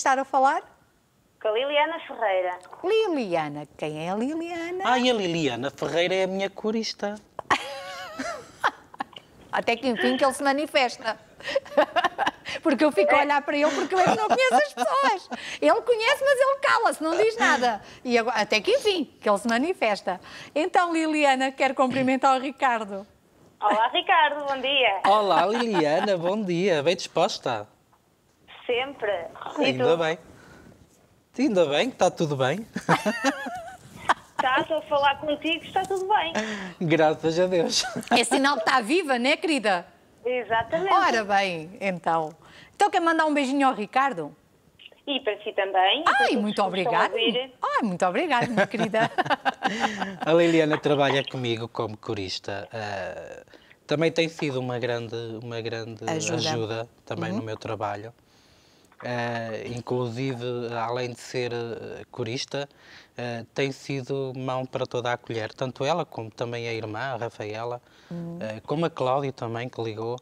estar a falar? Com a Liliana Ferreira. Liliana, quem é a Liliana? Ai, a Liliana Ferreira é a minha corista. Até que enfim que ele se manifesta. porque eu fico a olhar para ele porque eu é não conheço as pessoas. Ele conhece, mas ele cala-se, não diz nada. E agora, até que enfim, que ele se manifesta. Então, Liliana, quero cumprimentar o Ricardo. Olá, Ricardo, bom dia. Olá, Liliana, bom dia. Bem disposta? sempre. Ah, ainda bem. Ainda bem que está tudo bem. Tá, Estás a falar contigo, está tudo bem. Graças a Deus. É sinal que está viva, não é, querida? Exatamente. Ora bem, então. Então quer mandar um beijinho ao Ricardo? E para si também. Ai, muito obrigada. Ai, muito obrigada, minha querida. a Liliana trabalha comigo como corista. Uh, também tem sido uma grande, uma grande ajuda, ajuda também uhum. no meu trabalho. Uh, inclusive, além de ser eh, corista, uh, tem sido mão para toda a colher, tanto ela como também a irmã, a Rafaela, uhum. uh, como a Cláudia também, que ligou.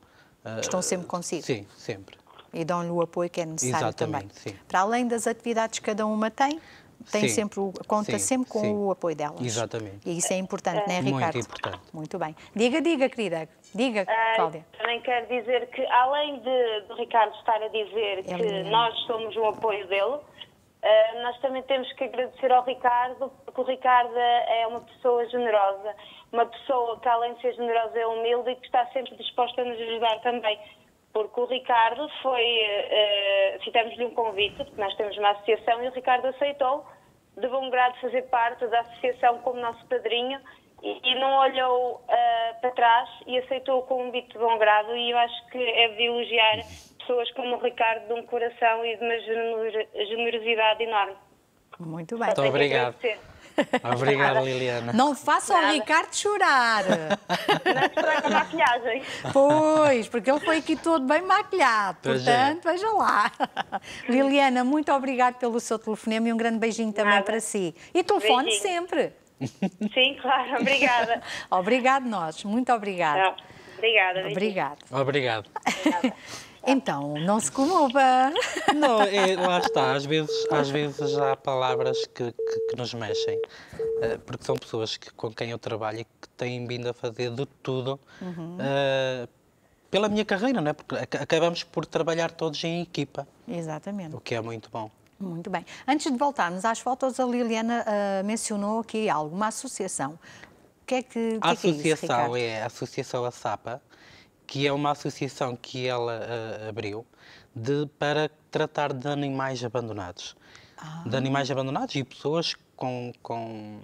Estão sempre consigo? Sim, sempre. E dão-lhe o apoio que é necessário Exatamente, também. Sim. Para além das atividades que cada uma tem, tem sim, sempre conta sim, sempre com sim. o apoio delas. Exatamente. E isso é importante, não né, é, Ricardo? Muito importante. Muito bem. Diga, diga, querida. Diga, ah, Cláudia. Também quero dizer que, além de, Ricardo estar a dizer Ele... que nós somos o apoio dele, Uh, nós também temos que agradecer ao Ricardo, porque o Ricardo é uma pessoa generosa, uma pessoa que, além de ser generosa, é humilde e que está sempre disposta a nos ajudar também. Porque o Ricardo foi. Uh, fizemos-lhe um convite, porque nós temos uma associação, e o Ricardo aceitou, de bom grado, fazer parte da associação como nosso padrinho e, não olhou uh, para trás e aceitou o convite de bom grado e eu acho que é de elogiar pessoas como o Ricardo de um coração e de uma generosidade enorme. Muito bem. Muito obrigado. Obrigada, Liliana. Não faça Nada. o Ricardo chorar. Será a maquilhagem? Pois, porque ele foi aqui todo bem maquilhado. Pois é. portanto, é. veja lá. Liliana, muito obrigada pelo seu telefonema e um grande beijinho também Nada. para si. E telefone beijinho. sempre. Sim, claro, obrigada. obrigado nós, muito obrigada. Obrigada. Obrigado. Obrigado. Obrigado. Então, não se comova. Não, é, lá está. Às vezes, às vezes há palavras que, que, que nos mexem, uh, porque são pessoas que, com quem eu trabalho e que têm vindo a fazer de tudo uhum. uh, pela minha carreira, não é? Porque acabamos por trabalhar todos em equipa. Exatamente. O que é muito bom. Muito bem. Antes de voltarmos às fotos, a Liliana uh, mencionou aqui algo, uma associação. O que é que, a que associação é, é, isso, é a Associação Sapa que é uma associação que ela uh, abriu de, para tratar de animais abandonados. Ah. De animais abandonados e pessoas com, com,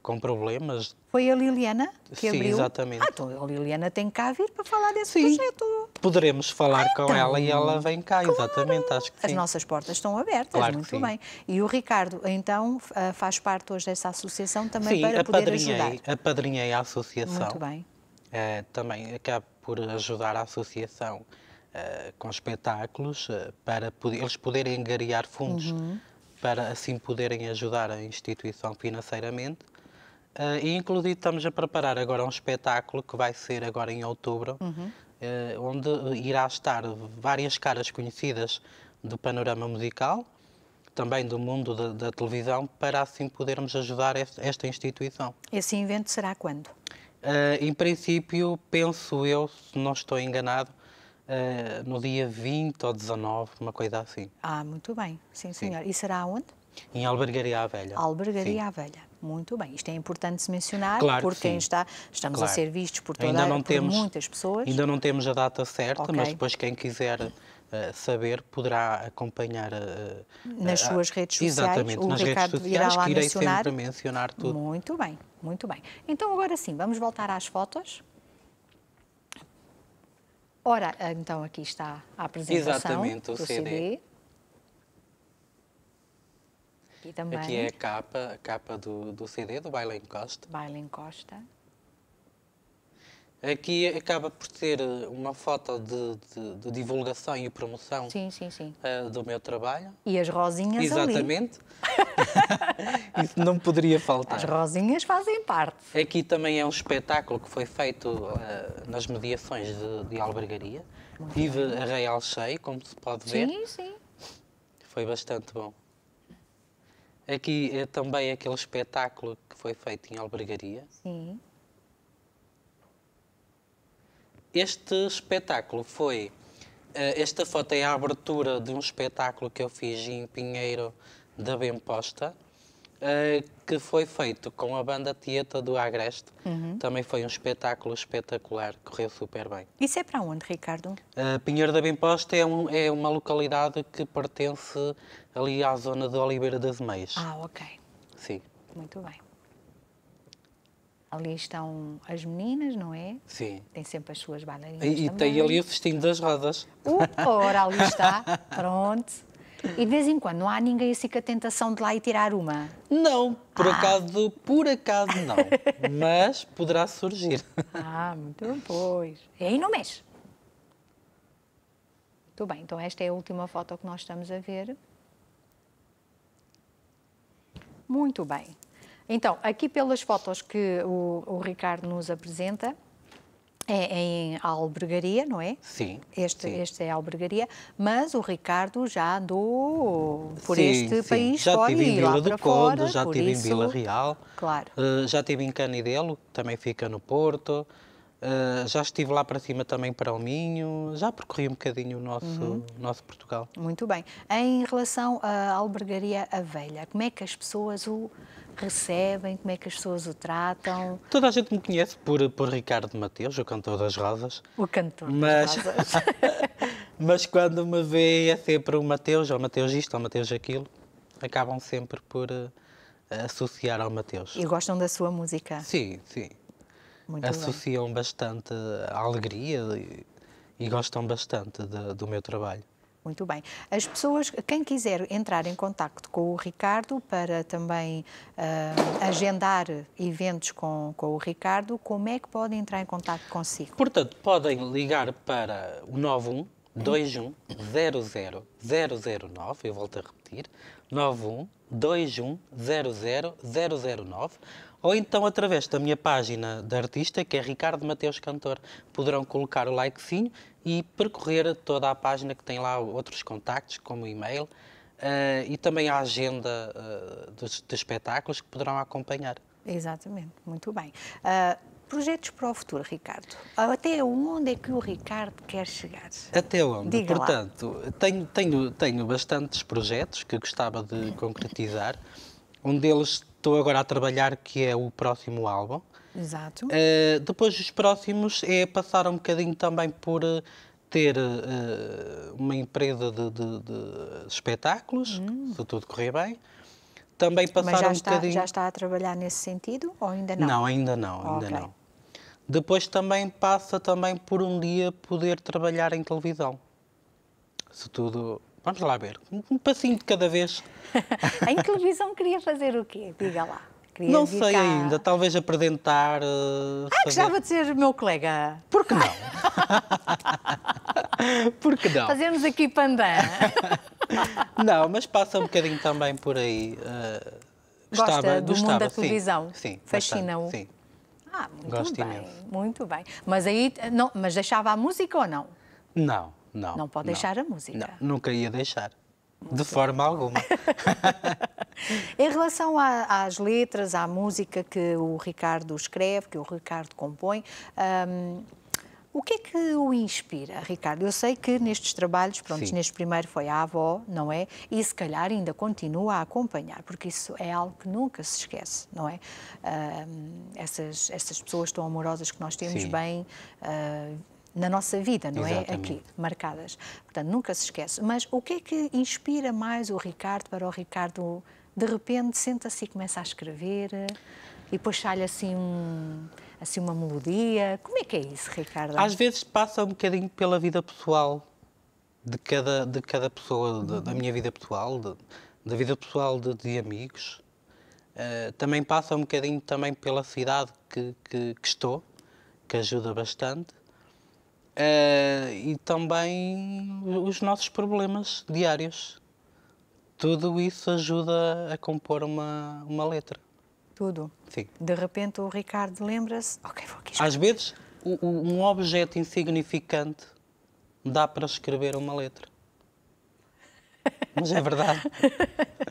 com problemas. Foi a Liliana que Sim, abriu? Sim, exatamente. Ah, então a Liliana tem cá vir para falar desse sim. projeto. Poderemos falar ah, com então. ela e ela vem cá, claro. exatamente, acho que As nossas portas estão abertas, claro muito bem. E o Ricardo, então, ah, faz parte hoje dessa associação também para poder ajudar. Sim, apadrinhei a associação. Muito bem uh, também acaba por ajudar a associação uh, com espetáculos eh, para poder, eles poderem engarear fundos uhum. para assim poderem ajudar a instituição financeiramente. e inclusive estamos a preparar agora um espetáculo que vai ser agora em outubro, uhum. onde irá estar várias caras conhecidas do panorama musical, também do mundo da, da, televisão para assim podermos ajudar esta instituição. Esse evento será quando? Uh, em princípio, penso eu, se não estou enganado, uh, no dia 20 ou 19, uma coisa assim. Ah, muito bem, sim, sim. senhor. E será onde? Em Albergaria à Velha. Albergaria à Velha. Muito bem. Isto é importante se mencionar, claro porque quem está, estamos claro. a ser vistos por, toda, ainda não por temos, muitas pessoas. Ainda não temos a data certa, okay. mas depois quem quiser saber, poderá acompanhar nas suas redes sociais. Exatamente, nas Ricardo redes sociais, irá que irei mencionar. sempre mencionar tudo. Muito bem, muito bem. Então agora sim, vamos voltar às fotos. Ora, então aqui está a apresentação Exatamente, o do CD. CD. Aqui, também... aqui é a capa, a capa do, do CD, do Baila Costa. Baila Costa. Aqui acaba por ser eh, uma foto de, de, de divulgação e promoção sim, sim, sim. Uh, do meu trabalho. E as rosinhas Exatamente. Isso não poderia faltar. As rosinhas fazem parte. Aqui também é um espetáculo que foi feito uh, nas mediações de, de albergaria. Muito Vive bom. a Real cheio, como se pode ver. Sim, sim. Foi bastante bom. Aqui é também aquele espetáculo que foi feito em albergaria. Sim este espetáculo foi. Eh, esta foto é a abertura de um espetáculo que eu fiz em Pinheiro da Bemposta, eh, que foi feito com a banda Tieta do Agreste. Uhum. Também foi um espetáculo espetacular, correu super bem. Isso é para onde, Ricardo? Uh, Pinheiro da Bemposta é, um, é, uma localidade que pertence ali à zona de Oliveira das Meias. Ah, ok. Sim. Muito bem. Ali estão as meninas, não é? Sim. Tem sempre as suas bailarinas. E, e tem ali o festinho das rodas. Uh, ora, ali está. Pronto. E de vez em quando não há ninguém assim com a tentação de lá e tirar uma? Não, por ah. acaso, por acaso não. Mas poderá surgir. Ah, muito pois. E aí não mexe. Muito bem, então esta é a última foto que nós estamos a ver. Muito bem. Então, aqui pelas fotos que o, o Ricardo nos apresenta, é em albergaria, não é? Sim. Este, sim. este é albergaria, mas o Ricardo já andou por sim, este sim. país já fora estive em Vila do Conde, já estive isso... em Vila Real, claro. Uh, já estive em Canidelo, também fica no Porto, uh, já estive lá para cima também para o Minho, já percorri um bocadinho o nosso, uhum. nosso Portugal. Muito bem. Em relação à albergaria Avelha, como é que as pessoas o recebem, como é que as pessoas o tratam? Toda a gente me conhece por, por Ricardo Mateus, o cantor das rosas. O cantor mas, das rosas. mas quando me vê é sempre o Mateus, ou Mateus isto, ou Mateus aquilo, acabam sempre por uh, associar ao Mateus. E gostam da sua música? Sim, sim. Muito Associam bem. bastante a alegria e, e gostam bastante de, do meu trabalho. Muito bem. As pessoas, quem quiser entrar em contato com o Ricardo para também uh, agendar eventos com, com o Ricardo, como é que podem entrar em contato consigo? Portanto, podem ligar para o 91 21 00 009, eu volto a repetir, 91 21 00 009, ou então através da minha página de artista, que é Ricardo Mateus Cantor, poderão colocar o likezinho e percorrer toda a página que tem lá outros contactos, como o e-mail, uh, e também a agenda uh, dos, dos espetáculos que poderão acompanhar. Exatamente, muito bem. Uh, Projetos para o futuro, Ricardo. Até onde é que o Ricardo quer chegar? Até onde? Diga Portanto, Tenho, tenho, tenho bastantes projetos que gostava de concretizar. Um deles estou agora a trabalhar, que é o próximo álbum. Exato. Uh, depois, os próximos é passar um bocadinho também por eh, ter uh, uma empresa de, de, de espetáculos, hum. se tudo correr bem. Também passar Mas já um está, bocadinho. Já está a trabalhar nesse sentido ou ainda não? Não, ainda não, ainda okay. não. Depois também passa também por um dia poder trabalhar em televisão. Se tudo. Vamos lá ver. Um passinho de cada vez. em televisão queria fazer o quê? Diga lá. Queria não sei ainda, talvez apresentar. Uh, ah, gostava de ser meu colega. Por que não? por que não? Fazemos aqui pandan. não, mas passa um bocadinho também por aí. Uh, Gosta gostava, do gostava, mundo da televisão? Sim, sim Fascina-o? Sim, ah, muito Gosto bem, imenso. muito bem. Mas aí, eh, não, mas deixava a música ou não? Não, não. Não pode não. deixar a música? Não, nunca ia deixar. Muito de forma bom. alguma. em relação a, às letras, à música que o Ricardo escreve, que o Ricardo compõe, um, o que é que o inspira, Ricardo? Eu sei que nestes trabalhos, pronto, Sim. neste primeiro foi a avó, não é? E se calhar ainda continua a acompanhar, porque isso é algo que nunca se esquece, não é? Uh, essas, essas pessoas tão amorosas que nós temos Sim. bem. Uh, na nossa vida, não Exatamente. é? Aqui, marcadas. Portanto, nunca se esquece. Mas o que é que inspira mais o Ricardo para o Ricardo, de repente, senta-se e começa a escrever e depois sai assim um assim uma melodia? Como é que é isso, Ricardo? Às vezes passa um bocadinho pela vida pessoal de cada, de cada pessoa, da uhum. minha vida pessoal, de, da vida pessoal de, de amigos. Uh, também passa um bocadinho também pela cidade que, que, que estou, que ajuda bastante. Uh, e também os nossos problemas diários. Tudo isso ajuda a compor uma, uma letra tudo. Sim. De repente o Ricardo lembra-se, ok, vou aqui escrever. Às vezes, um objeto insignificante dá para escrever uma letra. Mas é verdade.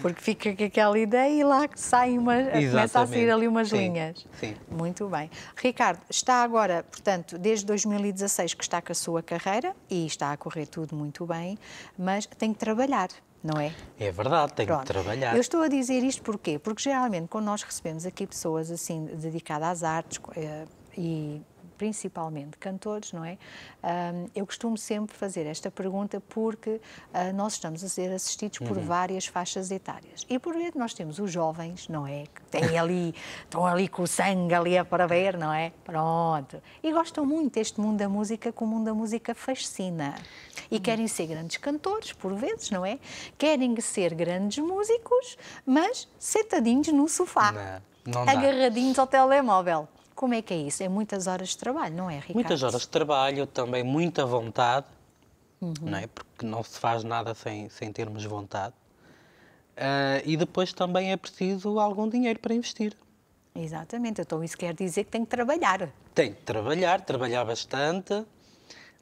Porque fica com aquela ideia e lá sai uma, começa a sair ali umas sim, linhas. Sim. Muito bem. Ricardo, está agora, portanto, desde 2016 que está com a sua carreira e está a correr tudo muito bem, mas tem que trabalhar não é? É verdade, tem Pronto. que trabalhar. Eu estou a dizer isto porquê? Porque geralmente quando nós recebemos aqui pessoas assim dedicadas às artes eh, e principalmente cantores, não é? Um, eu costumo sempre fazer esta pergunta porque uh, nós estamos a ser assistidos por uhum. várias faixas etárias. E por vezes nós temos os jovens, não é? Que têm ali, estão ali com o sangue ali a para ver, não é? Pronto. E gostam muito deste mundo da música, que o mundo da música fascina. E uhum. querem ser grandes cantores, por vezes, não é? Querem ser grandes músicos, mas sentadinhos no sofá. Não, não agarradinhos ao telemóvel. Como é que é isso? É muitas horas de trabalho, não é, Ricardo? Muitas horas de trabalho, também muita vontade, uhum. não é? Porque não se faz nada sem, sem termos vontade. Uh, e depois também é preciso algum dinheiro para investir. Exatamente, então isso quer dizer que tem que trabalhar. Tem que trabalhar, trabalhar bastante.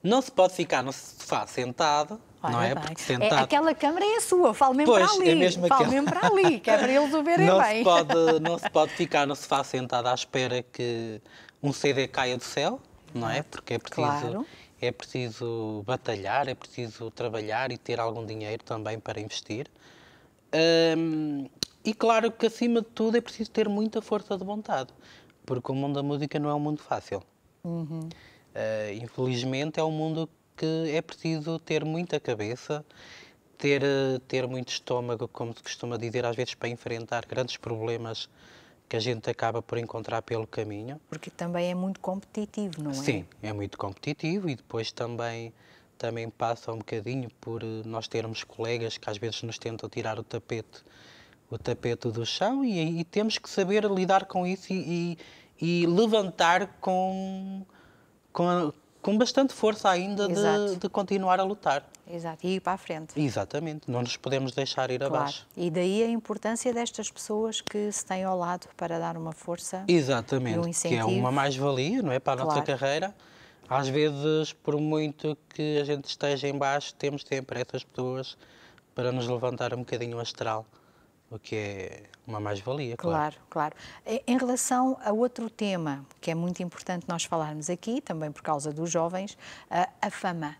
Não se pode ficar no sofá sentado, Ora não é? Bem. Porque sentado... É, aquela câmara é a sua, fale mesmo pois, para ali. É mesmo fale mesmo para ali, que é para eles o verem não bem. Se pode, não se pode ficar no sofá sentado à espera que um CD caia do céu, não é? Porque é preciso, claro. é preciso batalhar, é preciso trabalhar e ter algum dinheiro também para investir. Hum, e claro que acima de tudo é preciso ter muita força de vontade, porque o mundo da música não é um mundo fácil. Uhum. Uh, infelizmente é um mundo que é preciso ter muita cabeça, ter, ter muito estômago, como se costuma dizer, às vezes para enfrentar grandes problemas que a gente acaba por encontrar pelo caminho. Porque também é muito competitivo, não é? Sim, é muito competitivo e depois também também passa um bocadinho por eh, nós termos colegas que às vezes nos tentam tirar o tapete o tapete do chão e, e temos que saber lidar com isso e, e, e levantar com, com, com bastante força ainda de, de, continuar a lutar. Exato, e ir para a frente. Exatamente, não nos podemos deixar ir claro. abaixo. E daí a importância destas pessoas que se têm ao lado para dar uma força. Exatamente, um que é uma mais-valia não é, para a claro. nossa carreira. Às vezes, por muito que a gente esteja em baixo, temos sempre essas pessoas para nos levantar um bocadinho astral o que é uma mais-valia, claro. Claro, claro. Em relação a outro tema que é muito importante nós falarmos aqui, também por causa dos jovens, a, fama.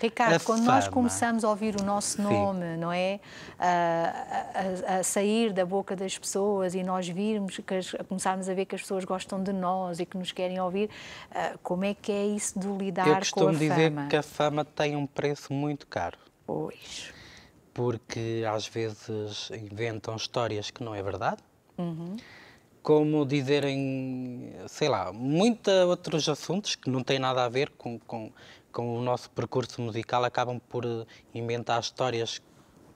Ricardo, a quando fama. nós começamos a ouvir o nosso nome, Sim. não é? A, a, a, sair da boca das pessoas e nós virmos, que as, começarmos a ver que as pessoas gostam de nós e que nos querem ouvir, como é que é isso de lidar com a fama? Eu costumo dizer que a fama tem um preço muito caro. Pois porque às vezes inventam histórias que não é verdade. Uhum. Como dizerem, sei lá, muitos outros assuntos que não têm nada a ver com, com, com o nosso percurso musical, acabam por inventar histórias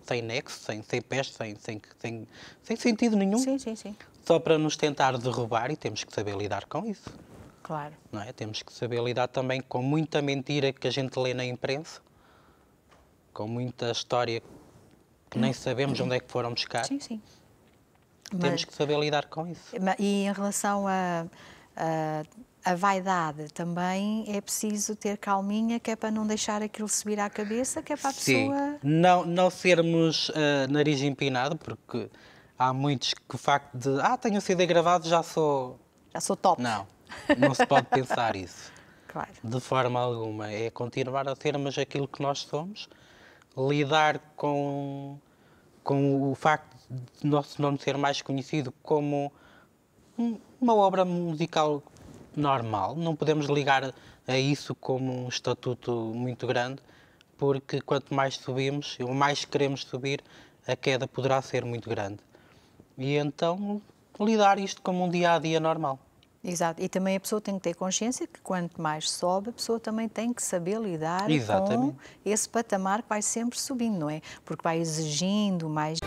sem nexo, sem, sem pés, sem, sem, sem, sem sentido nenhum. Sim, sim, sim. Só para nos tentar derrubar e temos que saber lidar com isso. Claro. Não é? Temos que saber lidar também com muita mentira que a gente lê na imprensa, com muita história que nem sabemos onde é que foram buscar. Sim, sim. Temos Mas, que saber lidar com isso. E em relação a, a, a, vaidade também, é preciso ter calminha, que é para não deixar aquilo subir à cabeça, que é para a sim. pessoa... Não, não sermos uh, nariz empinado, porque há muitos que o facto de ah, tenho o CD gravado, já sou. Já sou top. Não, não se pode pensar isso. Claro. De forma alguma. É continuar a sermos aquilo que nós somos, lidar com com o facto de nosso nome ser mais conhecido como uma obra musical normal. Não podemos ligar a isso como um estatuto muito grande, porque quanto mais subimos, ou mais queremos subir, a queda poderá ser muito grande. E então lidar isto como um dia a dia normal. Exato, e também a pessoa tem que ter consciência que quanto mais sobe, a pessoa também tem que saber lidar Exatamente. com esse patamar que vai sempre subindo, não é? Porque vai exigindo mais.